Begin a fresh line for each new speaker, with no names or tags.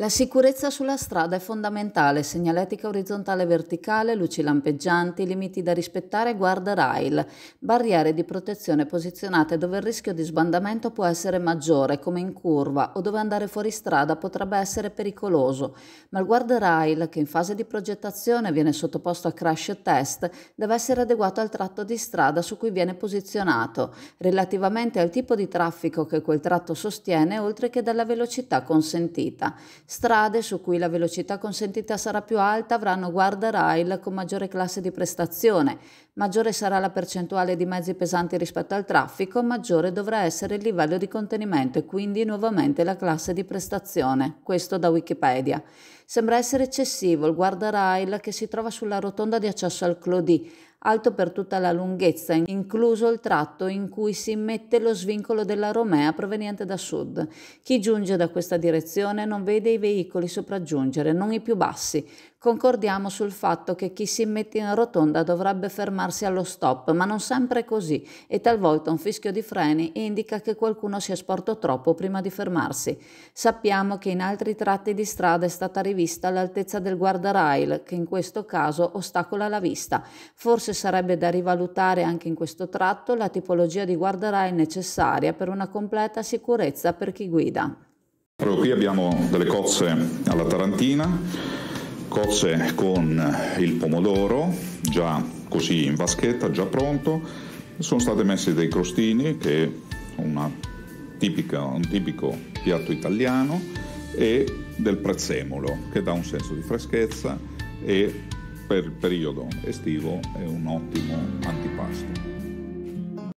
La sicurezza sulla strada è fondamentale, segnaletica orizzontale e verticale, luci lampeggianti, limiti da rispettare, guardarail, barriere di protezione posizionate dove il rischio di sbandamento può essere maggiore, come in curva, o dove andare fuori strada potrebbe essere pericoloso, ma il guardarail, che in fase di progettazione viene sottoposto a crash test, deve essere adeguato al tratto di strada su cui viene posizionato, relativamente al tipo di traffico che quel tratto sostiene, oltre che dalla velocità consentita. Strade su cui la velocità consentita sarà più alta avranno guardarail con maggiore classe di prestazione, maggiore sarà la percentuale di mezzi pesanti rispetto al traffico, maggiore dovrà essere il livello di contenimento e quindi nuovamente la classe di prestazione. Questo da Wikipedia. Sembra essere eccessivo il guardarail che si trova sulla rotonda di accesso al Clodi alto per tutta la lunghezza, incluso il tratto in cui si immette lo svincolo della Romea proveniente da sud. Chi giunge da questa direzione non vede i veicoli sopraggiungere, non i più bassi, Concordiamo sul fatto che chi si mette in rotonda dovrebbe fermarsi allo stop, ma non sempre è così e talvolta un fischio di freni indica che qualcuno si è sporto troppo prima di fermarsi. Sappiamo che in altri tratti di strada è stata rivista l'altezza del guardarail, che in questo caso ostacola la vista. Forse sarebbe da rivalutare anche in questo tratto la tipologia di guardarail necessaria per una completa sicurezza per chi guida.
Proprio qui abbiamo delle cozze alla Tarantina cozze con il pomodoro già così in vaschetta, già pronto, sono state messe dei crostini che sono un tipico piatto italiano e del prezzemolo che dà un senso di freschezza e per il periodo estivo è un ottimo antipasto.